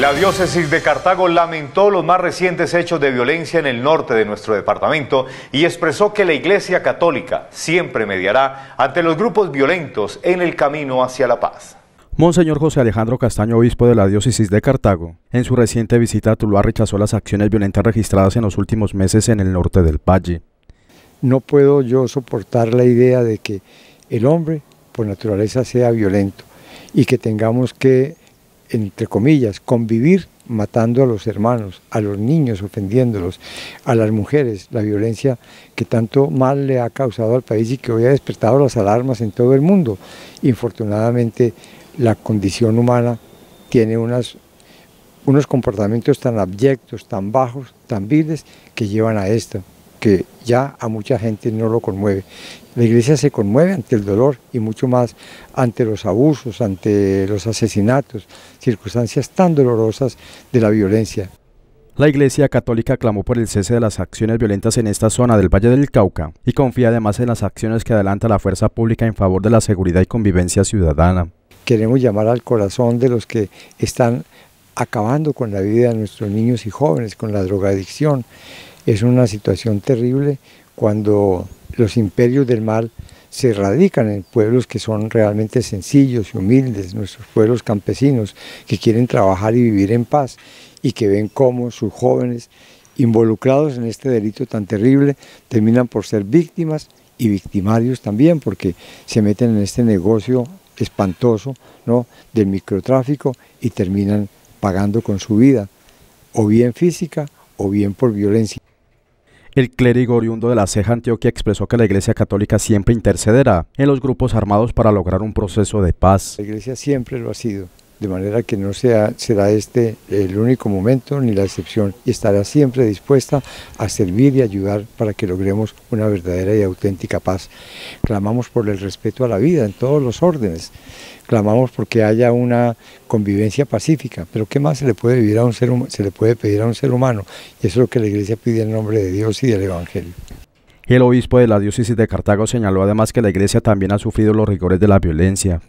La diócesis de Cartago lamentó los más recientes hechos de violencia en el norte de nuestro departamento y expresó que la Iglesia Católica siempre mediará ante los grupos violentos en el camino hacia la paz. Monseñor José Alejandro Castaño, obispo de la diócesis de Cartago, en su reciente visita a Tuluá rechazó las acciones violentas registradas en los últimos meses en el norte del valle. No puedo yo soportar la idea de que el hombre por naturaleza sea violento y que tengamos que entre comillas, convivir matando a los hermanos, a los niños ofendiéndolos, a las mujeres, la violencia que tanto mal le ha causado al país y que hoy ha despertado las alarmas en todo el mundo. Infortunadamente, la condición humana tiene unos comportamientos tan abyectos, tan bajos, tan viles, que llevan a esto que ya a mucha gente no lo conmueve. La iglesia se conmueve ante el dolor y mucho más ante los abusos, ante los asesinatos, circunstancias tan dolorosas de la violencia. La Iglesia Católica clamó por el cese de las acciones violentas en esta zona del Valle del Cauca y confía además en las acciones que adelanta la fuerza pública en favor de la seguridad y convivencia ciudadana. Queremos llamar al corazón de los que están acabando con la vida de nuestros niños y jóvenes, con la drogadicción, es una situación terrible cuando los imperios del mal se radican en pueblos que son realmente sencillos y humildes, nuestros pueblos campesinos que quieren trabajar y vivir en paz y que ven cómo sus jóvenes involucrados en este delito tan terrible terminan por ser víctimas y victimarios también porque se meten en este negocio espantoso ¿no? del microtráfico y terminan pagando con su vida, o bien física o bien por violencia. El clérigo oriundo de la Ceja Antioquia expresó que la Iglesia Católica siempre intercederá en los grupos armados para lograr un proceso de paz. La Iglesia siempre lo ha sido de manera que no sea, será este el único momento ni la excepción y estará siempre dispuesta a servir y ayudar para que logremos una verdadera y auténtica paz. Clamamos por el respeto a la vida en todos los órdenes, clamamos porque haya una convivencia pacífica, pero ¿qué más se le puede, vivir a un ser, se le puede pedir a un ser humano? Y eso es lo que la Iglesia pide en nombre de Dios y del Evangelio. El obispo de la diócesis de Cartago señaló además que la iglesia también ha sufrido los rigores de la violencia,